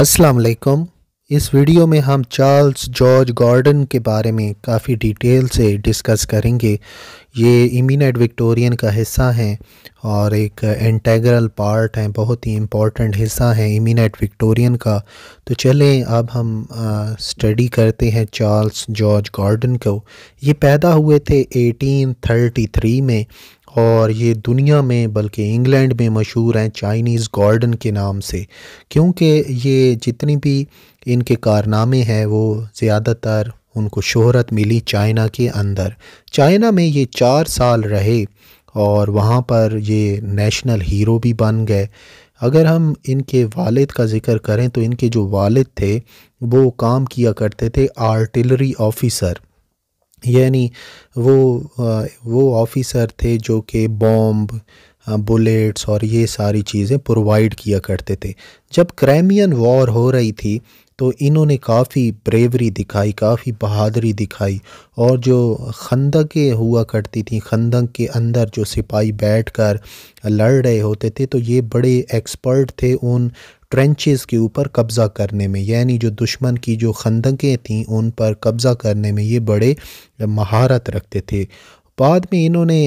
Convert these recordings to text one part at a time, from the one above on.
अस्सलाम वालेकुम इस वीडियो में हम चार्ल्स जॉर्ज गॉर्डन के बारे में काफ़ी डिटेल से डिस्कस करेंगे ये इमिनेट विक्टोरियन का हिस्सा हैं और एक इंटेग्रल पार्ट हैं बहुत ही इम्पॉर्टेंट हिस्सा हैं इमिनेट विक्टोरियन का तो चलें अब हम स्टडी करते हैं चार्ल्स जॉर्ज गॉर्डन को ये पैदा हुए थे 1833 में और ये दुनिया में बल्कि इंग्लैंड में मशहूर हैं चाइनीज़ गार्डन के नाम से क्योंकि ये जितनी भी इनके कारनामे हैं वो ज़्यादातर उनको शोहरत मिली चाइना के अंदर चाइना में ये चार साल रहे और वहाँ पर ये नेशनल हीरो भी बन गए अगर हम इनके वालिद का ज़िक्र करें तो इनके जो वालिद थे वो काम किया करते थे आर्टिलरी ऑफिसर यानी वो वो ऑफिसर थे जो कि बॉम्ब बुलेट्स और ये सारी चीज़ें प्रोवाइड किया करते थे जब क्रैमियन वॉर हो रही थी तो इन्होंने काफ़ी ब्रेवरी दिखाई काफ़ी बहादुरी दिखाई और जो खंदकें हुआ करती थी खंदक के अंदर जो सिपाही बैठकर लड़ रहे होते थे तो ये बड़े एक्सपर्ट थे उन ट्रेंचेस के ऊपर कब्ज़ा करने में यानी जो दुश्मन की जो खंदकें थीं उन पर कब्ज़ा करने में ये बड़े महारत रखते थे बाद में इन्होंने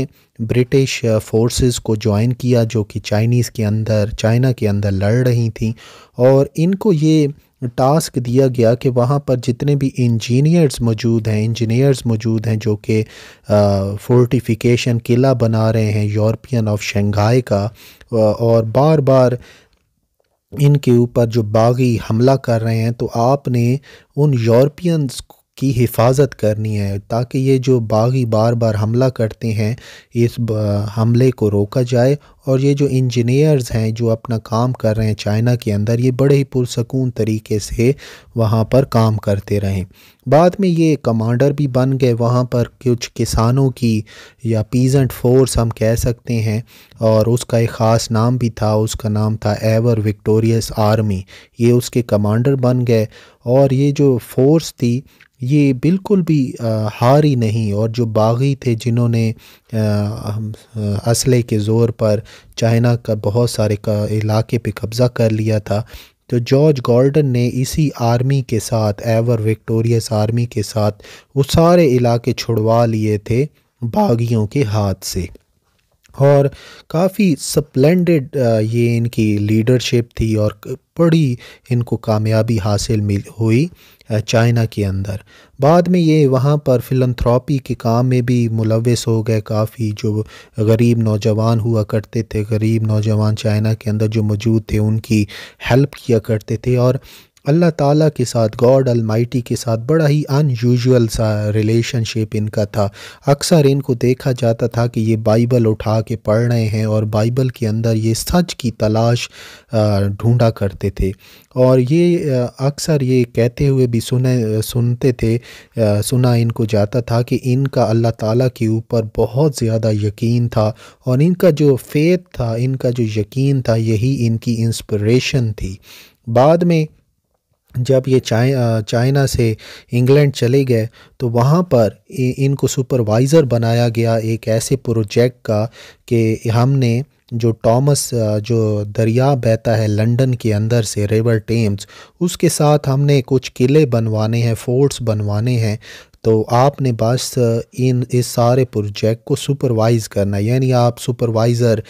ब्रिटिश फोर्सेस को ज्वाइन किया जो कि चाइनीज़ के अंदर चाइना के अंदर लड़ रही थी और इनको ये टास्क दिया गया कि वहाँ पर जितने भी इंजीनियर्स मौजूद हैं इंजीनियर्स मौजूद हैं जो कि फोर्टिफिकेशन किला बना रहे हैं यूरोपियन ऑफ शंघाई का और बार बार इनके ऊपर जो बागी हमला कर रहे हैं तो आपने उन यूरोपियंस की हिफाजत करनी है ताकि ये जो बागी बार बार हमला करते हैं इस हमले को रोका जाए और ये जो इंजीनियर्स हैं जो अपना काम कर रहे हैं चाइना के अंदर ये बड़े ही पुरसकून तरीके से वहाँ पर काम करते रहें बाद में ये कमांडर भी बन गए वहाँ पर कुछ किसानों की या पीजेंट फोर्स हम कह सकते हैं और उसका एक ख़ास नाम भी था उसका नाम था एवर विक्टोरियस आर्मी ये उसके कमांडर बन गए और ये जो फोर्स थी ये बिल्कुल भी आ, हारी नहीं और जो बागी थे जिन्होंने असले के ज़ोर पर चाइना का बहुत सारे का इलाके पे कब्ज़ा कर लिया था तो जॉर्ज गॉर्डन ने इसी आर्मी के साथ एवर विक्टोरियस आर्मी के साथ वो सारे इलाके छुड़वा लिए थे बागियों के हाथ से और काफ़ी सप्लेंडेड ये इनकी लीडरशिप थी और बड़ी इनको कामयाबी हासिल मिल हुई चाइना के अंदर बाद में ये वहाँ पर फिलंथ्रॉपी के काम में भी मुलवस हो गए काफ़ी जो गरीब नौजवान हुआ करते थे गरीब नौजवान चाइना के अंदर जो मौजूद थे उनकी हेल्प किया करते थे और अल्लाह ताला के साथ गॉड अलमाइटी के साथ बड़ा ही अनयूजुअल सा रिलेशनशिप इनका था अक्सर इनको देखा जाता था कि ये बाइबल उठा के पढ़ रहे हैं और बाइबल के अंदर ये सच की तलाश ढूंढा करते थे और ये अक्सर ये कहते हुए भी सुने सुनते थे सुना इनको जाता था कि इनका अल्लाह ताला के ऊपर बहुत ज़्यादा यकीन था और इनका जो फेथ था इनका जो यकीन था यही इनकी इंस्परेशन थी बाद में जब ये चाइ चाइना से इंग्लैंड चले गए तो वहाँ पर इनको सुपरवाइज़र बनाया गया एक ऐसे प्रोजेक्ट का कि हमने जो टॉमस जो दरिया बहता है लंदन के अंदर से रिवर टेम्स उसके साथ हमने कुछ किले बनवाने हैं फोर्ट्स बनवाने हैं तो आपने बस इन इस सारे प्रोजेक्ट को सुपरवाइज़ करना यानी आप सुपरवाइज़र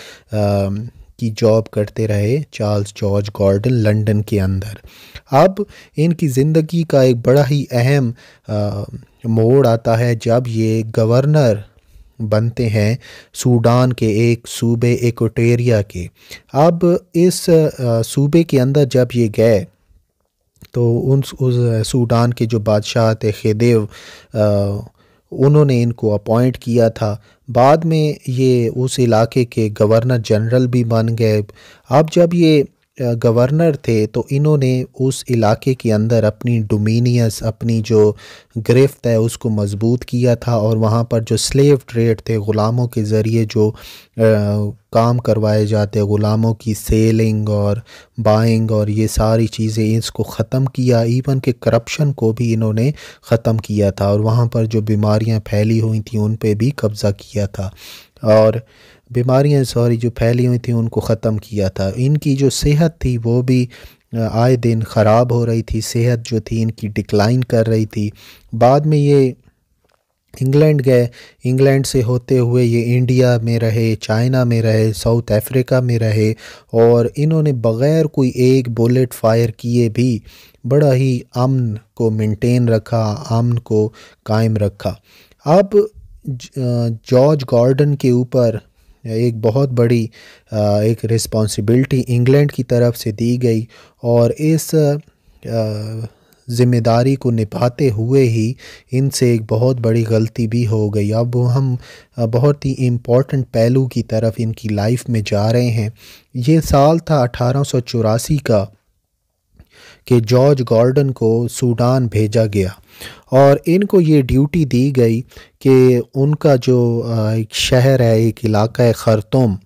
की जॉब करते रहे चार्ल्स जॉर्ज गॉर्डन लंदन के अंदर अब इनकी ज़िंदगी का एक बड़ा ही अहम मोड़ आता है जब ये गवर्नर बनते हैं सूडान के एक सूबे एकोटेरिया के अब इस सूबे के अंदर जब ये गए तो उन उस सूडान के जो बादशाह थे खेदेव उन्होंने इनको अपॉइंट किया था बाद में ये उस इलाके के गवर्नर जनरल भी बन गए अब जब ये गवर्नर थे तो इन्होंने उस इलाके के अंदर अपनी डोमिनियस अपनी जो गिरफ्त है उसको मजबूत किया था और वहाँ पर जो स्लेव ट्रेड थे ग़ुलामों के ज़रिए जो आ, काम करवाए जाते ग़ुलामों की सेलिंग और बाइंग और ये सारी चीज़ें इसको ख़त्म किया इवन के करप्शन को भी इन्होंने ख़त्म किया था और वहाँ पर जो बीमारियाँ फैली हुई थी उन पर भी कब्ज़ा किया था और बीमारियाँ सॉरी जो फैली हुई थी उनको ख़त्म किया था इनकी जो सेहत थी वो भी आए दिन ख़राब हो रही थी सेहत जो थी इनकी डिक्लाइन कर रही थी बाद में ये इंग्लैंड गए इंग्लैंड से होते हुए ये इंडिया में रहे चाइना में रहे साउथ अफ्रीका में रहे और इन्होंने बग़ैर कोई एक बुलेट फायर किए भी बड़ा ही अमन को मेंटेन रखा अमन को कायम रखा अब जॉर्ज गॉर्डन के ऊपर एक बहुत बड़ी एक रिस्पॉन्सिबिलिटी इंग्लैंड की तरफ से दी गई और इस ज़िम्मेदारी को निभाते हुए ही इनसे एक बहुत बड़ी गलती भी हो गई अब हम बहुत ही इम्पॉर्टेंट पहलू की तरफ इनकी लाइफ में जा रहे हैं ये साल था अठारह का कि जॉर्ज गॉर्डन को सूडान भेजा गया और इनको ये ड्यूटी दी गई कि उनका जो एक शहर है एक इलाका है ख़रतुम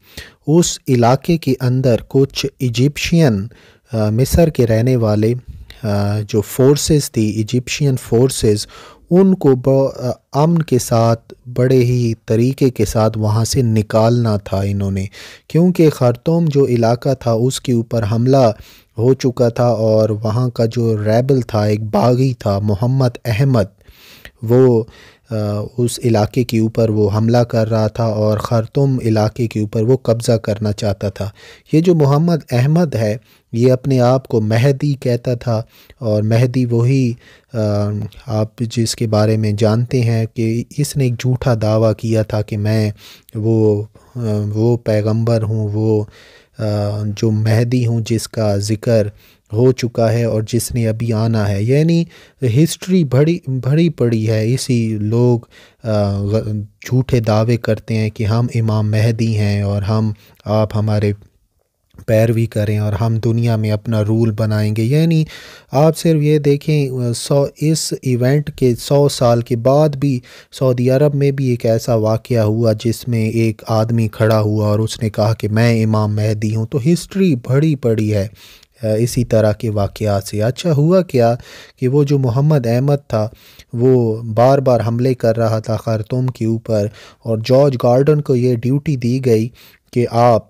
उस इलाके के अंदर कुछ इजिप्शियन मिस्र के रहने वाले जो फोर्सेस थी इजिप्शियन फोर्सेस उनको अमन के साथ बड़े ही तरीके के साथ वहाँ से निकालना था इन्होंने क्योंकि ख़रतूम जो इलाका था उसके ऊपर हमला हो चुका था और वहाँ का जो रैबल था एक बागी था मोहम्मद अहमद वो उस इलाके के ऊपर वो हमला कर रहा था और ख़रतुम इलाके के ऊपर वो कब्ज़ा करना चाहता था ये जो मोहम्मद अहमद है ये अपने आप को महदी कहता था और महदी वही आप जिसके बारे में जानते हैं कि इसने एक झूठा दावा किया था कि मैं वो वो पैगंबर हूँ वो जो महदी हूँ जिसका ज़िक्र हो चुका है और जिसने अभी आना है यानी हिस्ट्री भरी भरी पड़ी है इसी लोग झूठे दावे करते हैं कि हम इमाम महदी हैं और हम आप हमारे पैरवी करें और हम दुनिया में अपना रूल बनाएंगे यानी आप सिर्फ ये देखें सौ इस इवेंट के सौ साल के बाद भी सऊदी अरब में भी एक ऐसा वाक़ हुआ जिसमें एक आदमी खड़ा हुआ और उसने कहा कि मैं इमाम महदी हूँ तो हिस्ट्री बड़ी पड़ी है इसी तरह के वाक़ से अच्छा हुआ क्या कि वो जो मोहम्मद अहमद था वो बार बार हमले कर रहा था खरतुम के ऊपर और जॉर्ज गार्डन को ये ड्यूटी दी गई कि आप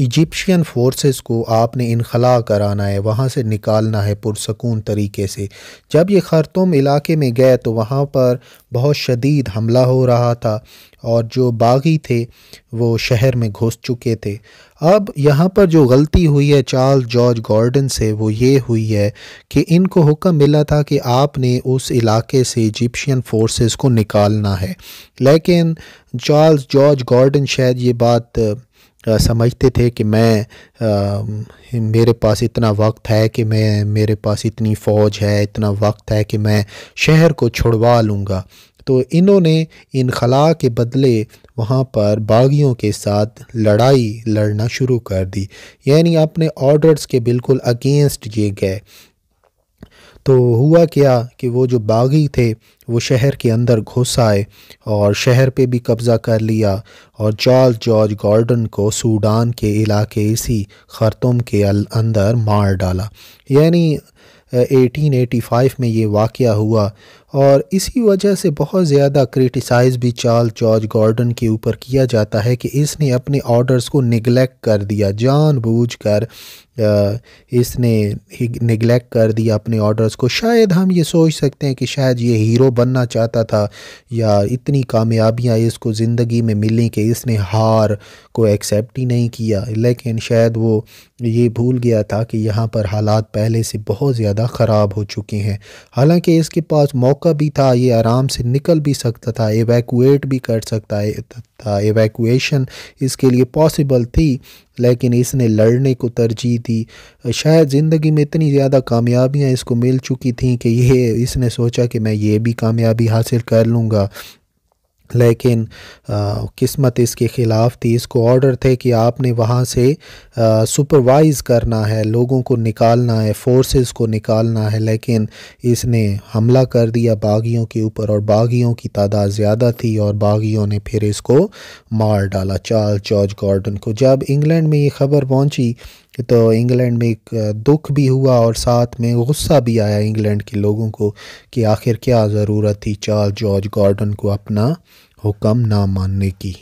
इजिप्शियन फोर्सेस को आपने इनखला कराना है वहाँ से निकालना है पुरसकून तरीके से जब ये खरतुम इलाके में गए तो वहाँ पर बहुत शदीद हमला हो रहा था और जो बागी थे वो शहर में घुस चुके थे अब यहाँ पर जो गलती हुई है चार्ल्स जॉर्ज गॉर्डन से वो ये हुई है कि इनको हुक्म मिला था कि आपने उस इलाके से इजिप्शियन फोर्सेस को निकालना है लेकिन चार्ल्स जॉर्ज गॉर्डन शायद ये बात समझते थे कि मैं आ, मेरे पास इतना वक्त है कि मैं मेरे पास इतनी फ़ौज है इतना वक्त है कि मैं शहर को छुड़वा लूँगा तो इन्होंने इन खला के बदले वहाँ पर बागियों के साथ लड़ाई लड़ना शुरू कर दी यानी अपने ऑर्डर्स के बिल्कुल अगेंस्ट ये गए तो हुआ क्या कि वो जो बागी थे वो शहर के अंदर घुस आए और शहर पे भी कब्ज़ा कर लिया और जॉर्ज जॉर्ज गॉर्डन को सूडान के इलाके इसी खरतुम के अंदर मार डाला यानी 1885 में ये वाक़ हुआ और इसी वजह से बहुत ज़्यादा क्रिटिसाइज़ भी चार्ल जॉर्ज गॉर्डन के ऊपर किया जाता है कि इसने अपने ऑर्डर्स को निगलेक्ट कर दिया जानबूझकर इसने निगलेक्ट कर दिया अपने ऑर्डर्स को शायद हम ये सोच सकते हैं कि शायद ये हीरो बनना चाहता था या इतनी कामयाबियां इसको ज़िंदगी में मिली कि इसने हार को एक्सेप्ट ही नहीं किया लेकिन शायद वो ये भूल गया था कि यहाँ पर हालात पहले से बहुत ज़्यादा ख़राब हो चुके हैं हालांकि इसके पास मौका मौका भी था ये आराम से निकल भी सकता था एवैकुएट भी कर सकता था एवैकुएशन इसके लिए पॉसिबल थी लेकिन इसने लड़ने को तरजीह दी शायद ज़िंदगी में इतनी ज़्यादा कामयाबियाँ इसको मिल चुकी थी कि यह इसने सोचा कि मैं ये भी कामयाबी हासिल कर लूँगा लेकिन आ, किस्मत इसके ख़िलाफ़ थी इसको ऑर्डर थे कि आपने वहाँ से सुपरवाइज़ करना है लोगों को निकालना है फोर्सेस को निकालना है लेकिन इसने हमला कर दिया बागियों के ऊपर और बागियों की तादाद ज़्यादा थी और बागियों ने फिर इसको मार डाला चार्ल जॉर्ज गॉर्डन को जब इंग्लैंड में ये खबर पहुँची तो इंग्लैंड में एक दुख भी हुआ और साथ में गुस्सा भी आया इंग्लैंड के लोगों को कि आखिर क्या ज़रूरत थी चार्ल्स जॉर्ज गॉर्डन को अपना हुक्म ना मानने की